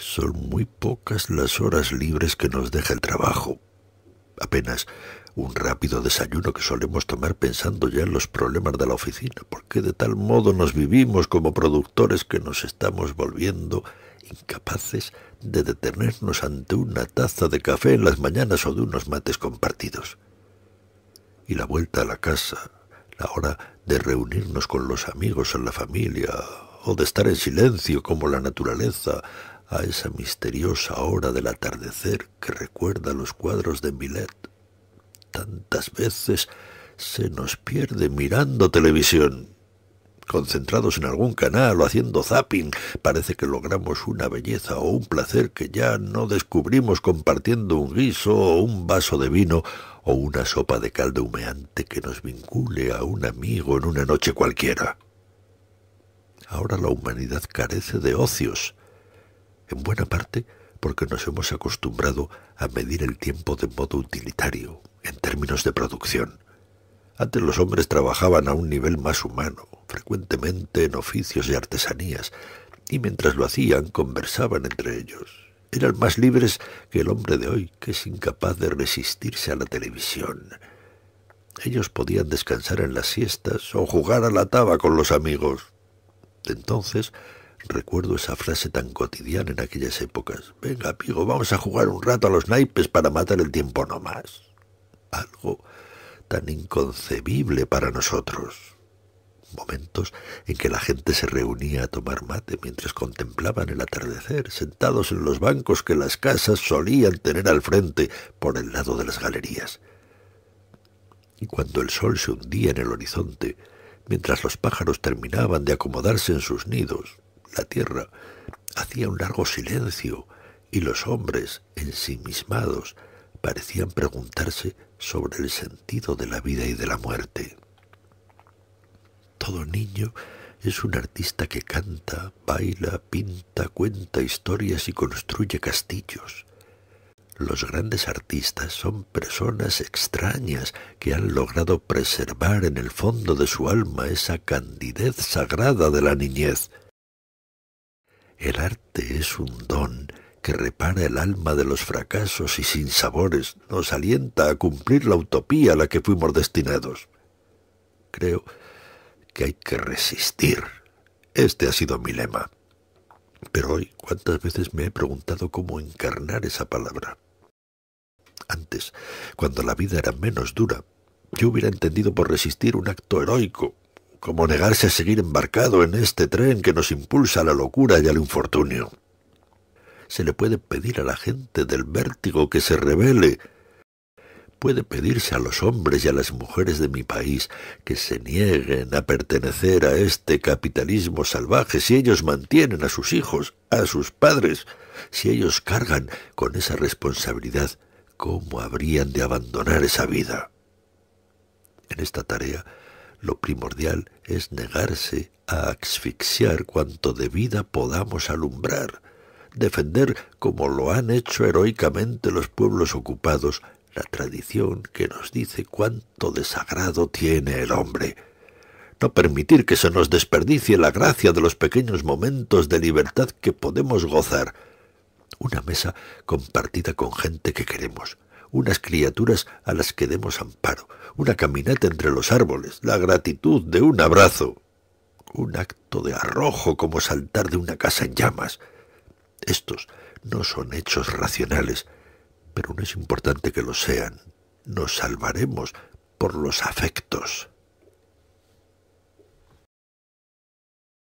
Son muy pocas las horas libres que nos deja el trabajo. Apenas un rápido desayuno que solemos tomar pensando ya en los problemas de la oficina, porque de tal modo nos vivimos como productores que nos estamos volviendo incapaces de detenernos ante una taza de café en las mañanas o de unos mates compartidos. Y la vuelta a la casa, la hora de reunirnos con los amigos en la familia, o de estar en silencio como la naturaleza, a esa misteriosa hora del atardecer que recuerda los cuadros de Millet. Tantas veces se nos pierde mirando televisión. Concentrados en algún canal o haciendo zapping, parece que logramos una belleza o un placer que ya no descubrimos compartiendo un guiso o un vaso de vino o una sopa de caldo humeante que nos vincule a un amigo en una noche cualquiera. Ahora la humanidad carece de ocios en buena parte porque nos hemos acostumbrado a medir el tiempo de modo utilitario, en términos de producción. Antes los hombres trabajaban a un nivel más humano, frecuentemente en oficios y artesanías, y mientras lo hacían conversaban entre ellos. Eran más libres que el hombre de hoy, que es incapaz de resistirse a la televisión. Ellos podían descansar en las siestas o jugar a la taba con los amigos. Entonces Recuerdo esa frase tan cotidiana en aquellas épocas. Venga, pigo, vamos a jugar un rato a los naipes para matar el tiempo no más. Algo tan inconcebible para nosotros. Momentos en que la gente se reunía a tomar mate mientras contemplaban el atardecer, sentados en los bancos que las casas solían tener al frente por el lado de las galerías. Y cuando el sol se hundía en el horizonte, mientras los pájaros terminaban de acomodarse en sus nidos, la tierra hacía un largo silencio y los hombres, ensimismados, parecían preguntarse sobre el sentido de la vida y de la muerte. Todo niño es un artista que canta, baila, pinta, cuenta historias y construye castillos. Los grandes artistas son personas extrañas que han logrado preservar en el fondo de su alma esa candidez sagrada de la niñez. El arte es un don que repara el alma de los fracasos y sin sabores nos alienta a cumplir la utopía a la que fuimos destinados. Creo que hay que resistir. Este ha sido mi lema. Pero hoy, ¿cuántas veces me he preguntado cómo encarnar esa palabra? Antes, cuando la vida era menos dura, yo hubiera entendido por resistir un acto heroico, como negarse a seguir embarcado en este tren que nos impulsa a la locura y al infortunio. Se le puede pedir a la gente del vértigo que se rebele. Puede pedirse a los hombres y a las mujeres de mi país que se nieguen a pertenecer a este capitalismo salvaje si ellos mantienen a sus hijos, a sus padres, si ellos cargan con esa responsabilidad, ¿cómo habrían de abandonar esa vida? En esta tarea lo primordial es negarse a asfixiar cuanto de vida podamos alumbrar, defender, como lo han hecho heroicamente los pueblos ocupados, la tradición que nos dice cuánto desagrado tiene el hombre. No permitir que se nos desperdicie la gracia de los pequeños momentos de libertad que podemos gozar. Una mesa compartida con gente que queremos, unas criaturas a las que demos amparo, una caminata entre los árboles, la gratitud de un abrazo, un acto de arrojo como saltar de una casa en llamas. Estos no son hechos racionales, pero no es importante que lo sean. Nos salvaremos por los afectos.